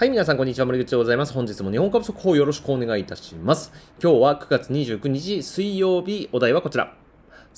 はい、皆さん、こんにちは。森口でございます。本日も日本株速報よろしくお願いいたします。今日は9月29日水曜日、お題はこちら。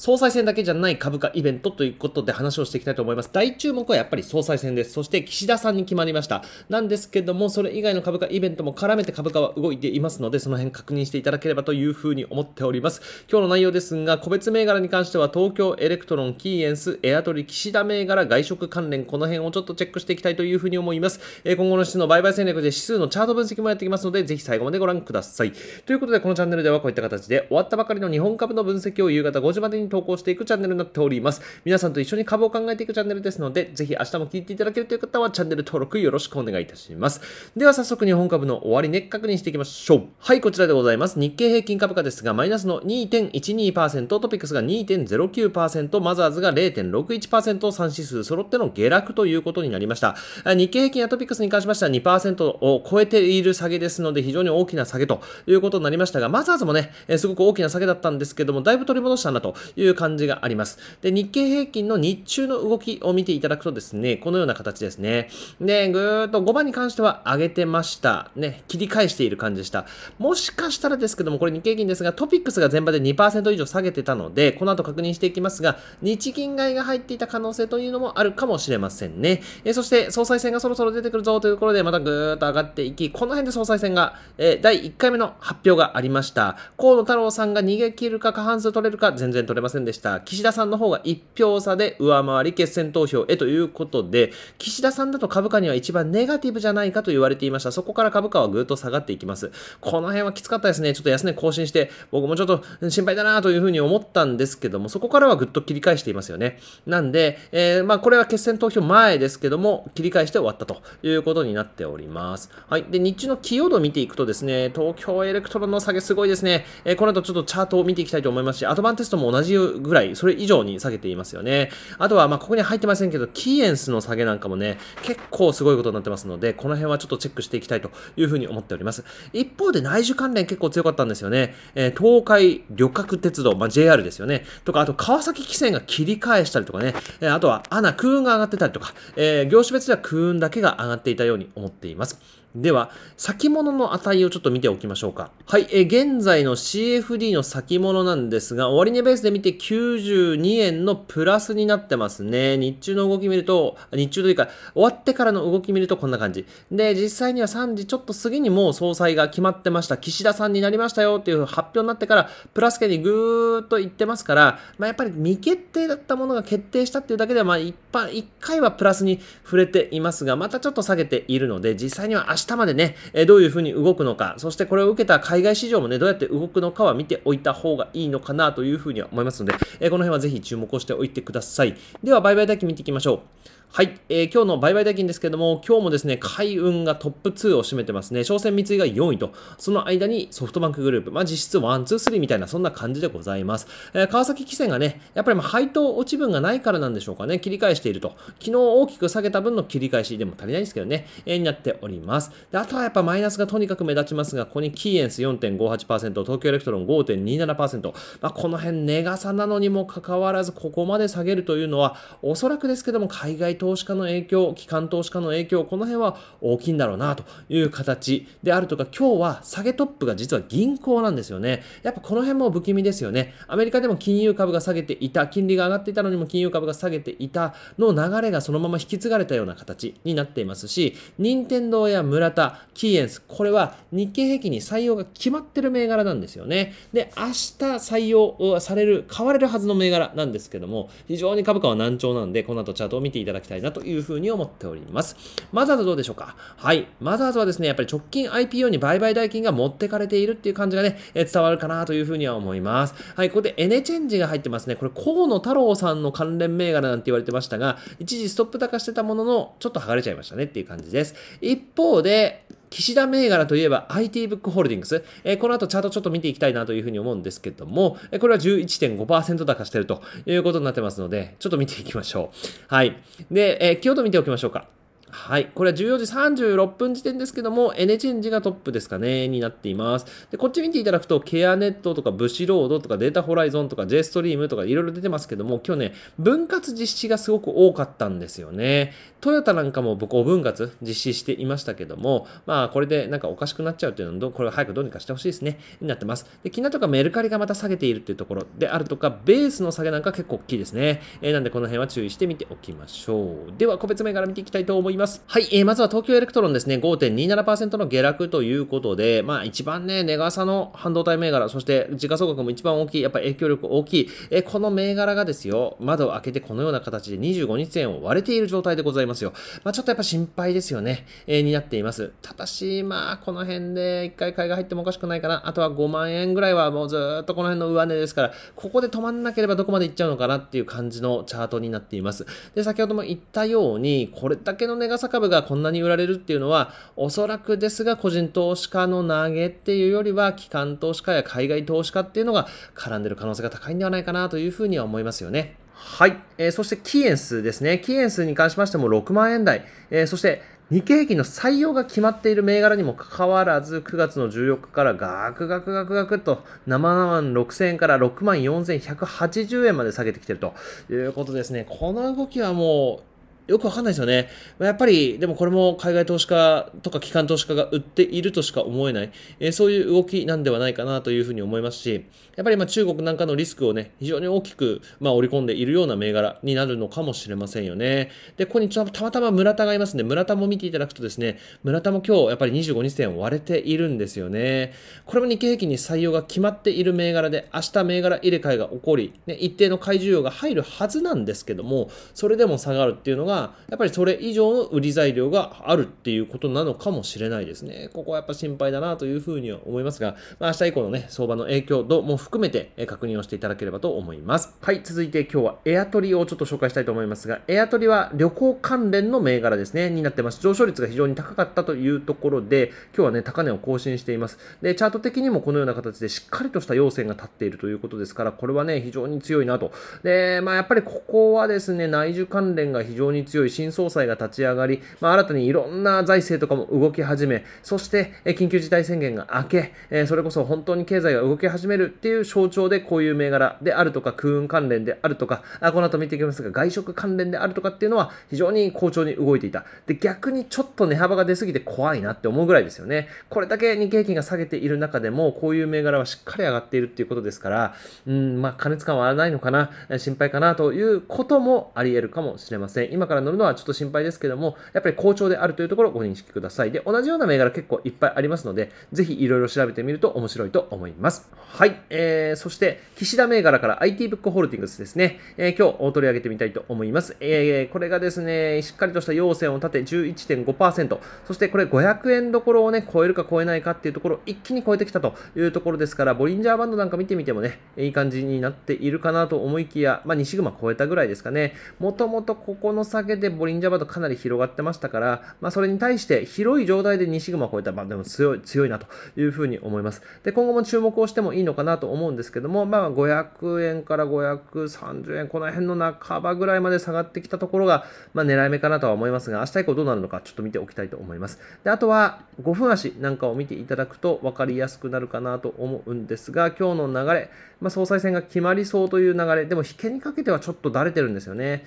総裁選だけじゃない株価イベントということで話をしていきたいと思います。大注目はやっぱり総裁選です。そして岸田さんに決まりました。なんですけども、それ以外の株価イベントも絡めて株価は動いていますので、その辺確認していただければというふうに思っております。今日の内容ですが、個別銘柄に関しては東京エレクトロン、キーエンス、エアトリ、岸田銘柄、外食関連、この辺をちょっとチェックしていきたいというふうに思います。え今後の指数の売買戦略で指数のチャート分析もやってきますので、ぜひ最後までご覧ください。ということで、このチャンネルではこういった形で終わったばかりの日本株の分析を夕方5時までに投稿していくチャンネルになっております。皆さんと一緒に株を考えていくチャンネルですので、ぜひ明日も聞いていただけるという方はチャンネル登録よろしくお願いいたします。では早速日本株の終値、確認していきましょう。はい、こちらでございます。日経平均株価ですが、マイナスの2.12%、トピックスが2.09%、マザーズが0.61%、3指数揃っての下落ということになりました。日経平均やトピックスに関しましては2%を超えている下げですので、非常に大きな下げということになりましたが、マザーズもね、すごく大きな下げだったんですけども、だいぶ取り戻したなとという感じがあります。で、日経平均の日中の動きを見ていただくとですね、このような形ですね。で、ぐーっと5番に関しては上げてました。ね、切り返している感じでした。もしかしたらですけども、これ日経平均ですが、トピックスが全場で2%以上下げてたので、この後確認していきますが、日銀買いが入っていた可能性というのもあるかもしれませんね。えそして、総裁選がそろそろ出てくるぞというところで、またぐーっと上がっていき、この辺で総裁選が、えー、第1回目の発表がありました。河野太郎さんが逃げ切るか、過半数取れるか、全然取れれませんでした。岸田さんの方が1票差で上回り決選投票へということで、岸田さんだと株価には一番ネガティブじゃないかと言われていました。そこから株価はぐっと下がっていきます。この辺はきつかったですね。ちょっと安値更新して、僕もちょっと心配だなというふうに思ったんですけども、そこからはぐっと切り返していますよね。なんで、えー、まあこれは決選投票前ですけども、切り返して終わったということになっております。はい。で、日中の寄与度を見ていくとですね、東京エレクトロンの下げすごいですね。えー、この後ちょっとチャートを見ていきたいと思いますし、アドバンテストも同じじぐらい、それ以上に下げていますよね。あとは、まここに入ってませんけど、キーエンスの下げなんかもね、結構すごいことになってますので、この辺はちょっとチェックしていきたいというふうに思っております。一方で内需関連結構強かったんですよね。えー、東海旅客鉄道、まあ、JR ですよね。とか、あと川崎汽船が切り返したりとかね、えー、あとはアナ、空運が上がってたりとか、えー、業種別では空運だけが上がっていたように思っています。では、先物の値をちょっと見ておきましょうか。はい、え現在の CFD の先物なんですが、終値ベースで見て92円のプラスになってますね。日中の動き見ると、日中というか、終わってからの動き見るとこんな感じ。で、実際には3時ちょっと過ぎにもう総裁が決まってました。岸田さんになりましたよっていう発表になってから、プラス圏にぐーっと行ってますから、まあ、やっぱり未決定だったものが決定したっていうだけでは、まあ一般、1回はプラスに触れていますが、またちょっと下げているので、実際には明日までね、えどういうふうに動くのか、そしてこれを受けた海外市場もね、どうやって動くのかは見ておいた方がいいのかなというふうには思いますので、えこの辺はぜひ注目をしておいてください。では、売買だけ見ていきましょう。はい、えー、今日の売買代金ですけども、今日もですね、海運がトップ2を占めてますね。商船三井が4位と、その間にソフトバンクグループ、まあ実質ワン、ツー、スリーみたいな、そんな感じでございます。えー、川崎汽船がね、やっぱりまあ配当落ち分がないからなんでしょうかね、切り返していると。昨日大きく下げた分の切り返しでも足りないんですけどね、えー、になっております。で、あとはやっぱマイナスがとにかく目立ちますが、ここにキーエンス4.58%、東京エレクトロン5.27%、まあこの辺、値傘なのにもかかわらず、ここまで下げるというのは、おそらくですけども、海外投資家の影響、機関投資家の影響、この辺は大きいんだろうなという形であるとか、今日は下げトップが実は銀行なんですよね。やっぱこの辺も不気味ですよね。アメリカでも金融株が下げていた、金利が上がっていたのにも金融株が下げていたの流れがそのまま引き継がれたような形になっていますし、任天堂や村田、キーエンス、これは日経平均に採用が決まってる銘柄なんですよね。で、明日採用される、買われるはずの銘柄なんですけども、非常に株価は難聴なんで、この後チャートを見ていただきたいたいなというふうに思っております。マザーズどうでしょうかはい。マザーズはですね、やっぱり直近 IPO に売買代金が持ってかれているっていう感じがね、え伝わるかなというふうには思います。はい。ここでエネチェンジが入ってますね。これ、河野太郎さんの関連銘柄なんて言われてましたが、一時ストップ高してたものの、ちょっと剥がれちゃいましたねっていう感じです。一方で、岸田銘柄といえば IT ブックホールディングス、えー、この後チャートちょっと見ていきたいなというふうに思うんですけども、えこれは11.5%高してるということになってますので、ちょっと見ていきましょう。はい。で、えー、今日と見ておきましょうか。はい。これは14時36分時点ですけども、エネチェンジがトップですかね、になっています。で、こっち見ていただくと、ケアネットとか、ブシロードとか、データホライゾンとか、J ストリームとか、いろいろ出てますけども、今日ね、分割実施がすごく多かったんですよね。トヨタなんかも僕、お分割実施していましたけども、まあ、これでなんかおかしくなっちゃうっていうのど、これは早くどうにかしてほしいですね、になってます。で、キナとかメルカリがまた下げているっていうところであるとか、ベースの下げなんか結構大きいですね。えー、なんで、この辺は注意してみておきましょう。では、個別銘柄見ていきたいと思います。ます。はい、えー、まずは東京エレクトロンですね、5.27%の下落ということで、まあ一番ね、値傘の半導体銘柄、そして時価総額も一番大きい、やっぱ影響力大きい、えー、この銘柄がですよ、窓を開けてこのような形で25日線を割れている状態でございますよ。まあちょっとやっぱ心配ですよね、えー、になっています。ただし、まあこの辺で一回買いが入ってもおかしくないかな。あとは5万円ぐらいはもうずっとこの辺の上値ですから、ここで止まんなければどこまで行っちゃうのかなっていう感じのチャートになっています。で、先ほども言ったように、これだけの値が坂部がこんなに売られるっていうのは、おそらくですが個人投資家の投げっていうよりは、機関投資家や海外投資家っていうのが絡んでる可能性が高いんではないかなというふうには思いますよね。はい。えー、そしてキーエンスですね。キーエンスに関しましても6万円台。えー、そして日経平均の採用が決まっている銘柄にもかかわらず、9月の14日からガクガクガクガクと7万6000円から6万4180円まで下げてきているということですね。この動きはもうよくわかんないですよね。やっぱり、でもこれも海外投資家とか機関投資家が売っているとしか思えない、えー、そういう動きなんではないかなというふうに思いますし、やっぱりま中国なんかのリスクをね、非常に大きく、まあ、織り込んでいるような銘柄になるのかもしれませんよね。で、ここにたまたま村田がいますんで、村田も見ていただくとですね、村田も今日やっぱり25日線を割れているんですよね。これも日経平均に採用が決まっている銘柄で、明日銘柄入れ替えが起こり、ね、一定の買い需要が入るはずなんですけども、それでも下がるっていうのが、は、やっぱりそれ以上の売り材料があるっていうことなのかもしれないですね。ここはやっぱ心配だなというふうには思いますが、まあ、明日以降のね、相場の影響度も含めて確認をしていただければと思います。はい、続いて今日はエアトリをちょっと紹介したいと思いますが、エアトリは旅行関連の銘柄ですね、になってます。上昇率が非常に高かったというところで、今日はね、高値を更新しています。で、チャート的にもこのような形でしっかりとした要線が立っているということですから、これはね、非常に強いなと。で、まあやっぱりここはですね、内需関連が非常にに強い新総裁が立ち上がり、まあ、新たにいろんな財政とかも動き始め、そして、え緊急事態宣言が明け、えそれこそ本当に経済が動き始めるっていう象徴で、こういう銘柄であるとか、空運関連であるとか、あこの後見ていきますが、外食関連であるとかっていうのは非常に好調に動いていた。で、逆にちょっと値幅が出すぎて怖いなって思うぐらいですよね。これだけ日経平均が下げている中でも、こういう銘柄はしっかり上がっているっていうことですから、うん、まあ、過熱感はないのかな、心配かなということもあり得るかもしれません。今から乗るのはちょっと心配ですけども、やっぱり好調であるというところをご認識ください。で、同じような銘柄結構いっぱいありますので、ぜひいろいろ調べてみると面白いと思います。はい。えー、そして、岸田銘柄から IT ブックホールディングスですね。えー、今日取り上げてみたいと思います。えー、これがですね、しっかりとした要線を立て11.5%、そしてこれ500円どころをね、超えるか超えないかっていうところを一気に超えてきたというところですから、ボリンジャーバンドなんか見てみてもね、いい感じになっているかなと思いきや、まあ、2グマ超えたぐらいですかね。もともとここの下げでボリンジャーバードかなり広がってましたから、まあ、それに対して広い状態で2シグマを超えた、まあ、でも強い、強いなというふうに思います。で、今後も注目をしてもいいのかなと思うんですけども、まあ、500円から530円、この辺の半ばぐらいまで下がってきたところが、まあ、狙い目かなとは思いますが、明日以降どうなるのかちょっと見ておきたいと思います。で、あとは5分足なんかを見ていただくと分かりやすくなるかなと思うんですが、今日の流れ、まあ、総裁選が決まりそうという流れ、でも引けにかけてはちょっとだれてるんですよね。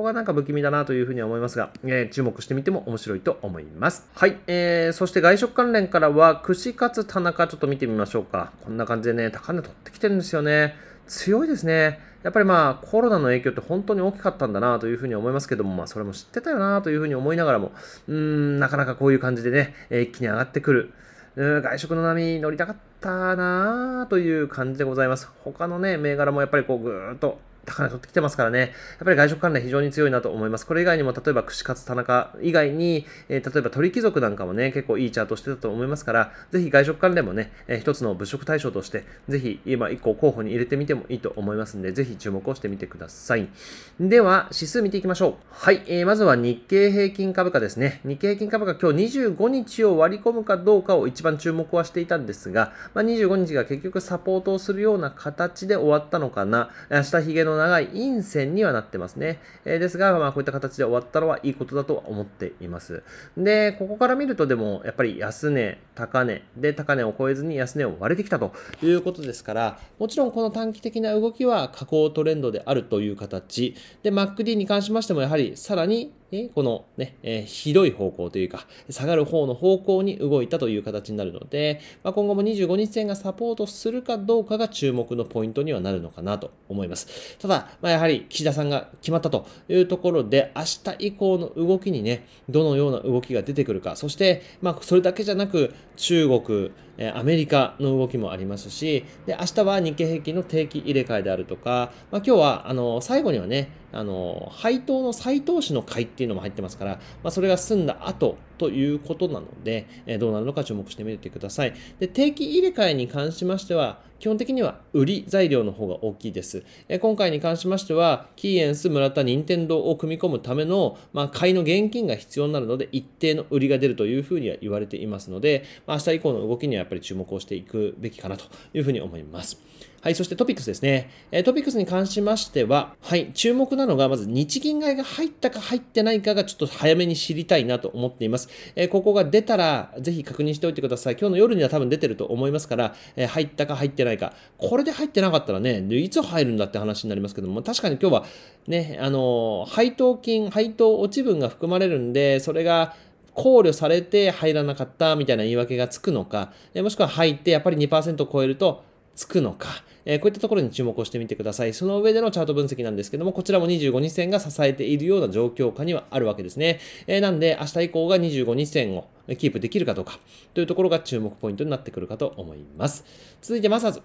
ここがなんか不気味だなというふうに思いますが、えー、注目してみても面白いと思います。はい、えー、そして外食関連からは、串カツ田中ちょっと見てみましょうか。こんな感じでね、高値取ってきてるんですよね。強いですね。やっぱりまあコロナの影響って本当に大きかったんだなというふうに思いますけども、まあそれも知ってたよなというふうに思いながらも、うーん、なかなかこういう感じでね、え一気に上がってくる。う外食の波に乗りたかったなという感じでございます。他のね、銘柄もやっぱりこうぐーっと高値取ってきてますからね、やっぱり外食関連非常に強いなと思います。これ以外にも、例えば串カツ田中以外に、えー、例えば鳥貴族なんかもね、結構いいチャートしてたと思いますから、ぜひ外食関連もね、えー、一つの物色対象として、ぜひ今一個候補に入れてみてもいいと思いますんで、ぜひ注目をしてみてください。では、指数見ていきましょう。はい、えー、まずは日経平均株価ですね。日経平均株価今日25日を割り込むかどうかを一番注目はしていたんですが、まあ、25日が結局サポートをするような形で終わったのかな、下髭のの長い陰線にはなってますね。えー、ですが、まあ、こういった形で終わったのはいいことだとは思っています。で、ここから見るとでも、やっぱり安値、高値、で、高値を超えずに安値を割れてきたということですから、もちろんこの短期的な動きは下降トレンドであるという形。で、MacD に関しましても、やはりさらにこのね、えー、ひどい方向というか、下がる方の方向に動いたという形になるので、まあ、今後も25日線がサポートするかどうかが注目のポイントにはなるのかなと思います。ただ、まあ、やはり岸田さんが決まったというところで、明日以降の動きにね、どのような動きが出てくるか、そして、まあ、それだけじゃなく、中国、アメリカの動きもありますし、で、明日は日経平均の定期入れ替えであるとか、まあ、今日は、あの、最後にはね、あの、配当の再投資の会っていうのも入ってますから、まあ、それが済んだ後ということなので、えどうなるのか注目してみてください。で、定期入れ替えに関しましては、基本的には売り材料の方が大きいです。え今回に関しましては、キーエンス、村田、任天堂を組み込むための、まあ、買いの現金が必要になるので、一定の売りが出るというふうには言われていますので、まあ、明日以降の動きにはやっぱり注目をしていくべきかなというふうに思います。はい、そしてトピックスですね。えトピックスに関しましては、はい、注目なのが、まず日銀買いが入ったか入ってないかがちょっと早めに知りたいなと思っています。えここが出たら、ぜひ確認しておいてください。今日の夜には多分出てると思いますから、え入ったか入ってないか。これで入ってなかったらね、いつ入るんだって話になりますけども、確かに今日はね、あの、配当金、配当落ち分が含まれるんで、それが、考慮されて入らなかったみたいな言い訳がつくのか、もしくは入ってやっぱり2%超えるとつくのか、えこういったところに注目をしてみてください。その上でのチャート分析なんですけども、こちらも25日線が支えているような状況下にはあるわけですね。えなんで、明日以降が25日線をキープできるかどうかというところが注目ポイントになってくるかと思います。続いてマサーズ。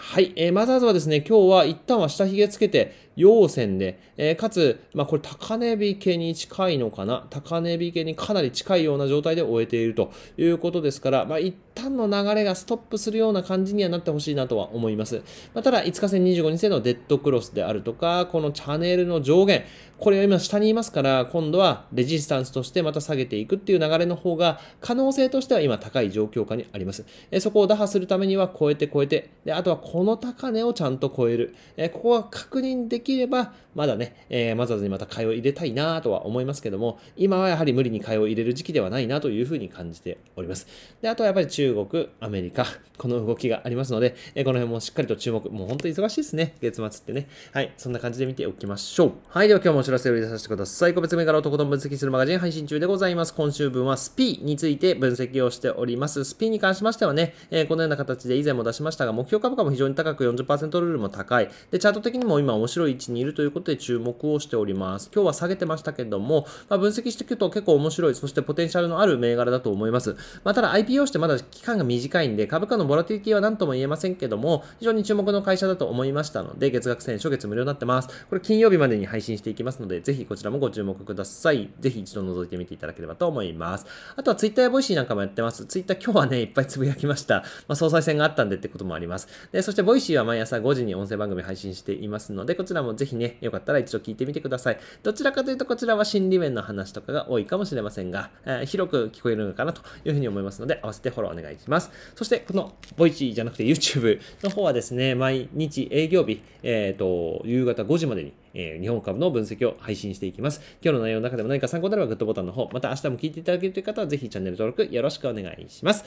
はい、えー、マザーズはですね、今日は一旦は下髭つけて、陽線で、えー、かつ、まあ、これ高値引けに近いのかな高値引けにかなり近いような状態で終えているということですから、まあ、一旦の流れがストップするような感じにはなってほしいなとは思います。まあ、ただ、5日線25日線のデッドクロスであるとか、このチャンネルの上限、これが今下にいますから、今度はレジスタンスとしてまた下げていくっていう流れの方が、可能性としては今高い状況下にあります。えー、そこを打破するためには、超えて超えて、であとはこの高値をちゃんと超える。えー、ここは確認できければ、まだね、えー、マザーズにまた買いを入れたいなとは思いますけども、今はやはり無理に買いを入れる時期ではないなというふうに感じております。で、あとはやっぱり中国、アメリカ、この動きがありますので、えー、この辺もしっかりと注目、もう本当に忙しいですね、月末ってね。はい、そんな感じで見ておきましょう。はい、では今日もお知らせを入れさせてください。個別銘柄をとことん分析するマガジン配信中でございます。今週分はスピについて分析をしております。スピに関しましてはね、えー、このような形で以前も出しましたが、目標株価も非常に高く40%ルールも高い。で、チャート的にも今面白い位置にいるということで注目をしております。今日は下げてましたけども、まあ、分析していくと結構面白い、そしてポテンシャルのある銘柄だと思います。まあ、ただ IPO してまだ期間が短いんで、株価のボラティリティは何とも言えませんけども、非常に注目の会社だと思いましたので、月額1000初月無料になってます。これ金曜日までに配信していきますので、ぜひこちらもご注目ください。ぜひ一度覗いてみていただければと思います。あとは Twitter や Voicy なんかもやってます。Twitter 今日はね、いっぱいつぶやきました。まあ、総裁選があったんでってこともあります。で、そして Voicy は毎朝5時に音声番組配信していますので、こちらももぜひね、よかったら一度聞いてみてください。どちらかというとこちらは心理面の話とかが多いかもしれませんが、えー、広く聞こえるのかなというふうに思いますので、合わせてフォローお願いします。そして、この v o i c じゃなくて YouTube の方はですね、毎日営業日、えっ、ー、と、夕方5時までに、えー、日本株の分析を配信していきます。今日の内容の中でも何か参考になればグッドボタンの方、また明日も聞いていただけるという方は、ぜひチャンネル登録よろしくお願いします。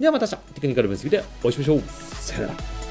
ではまた明日、テクニカル分析でお会いしましょう。さよなら。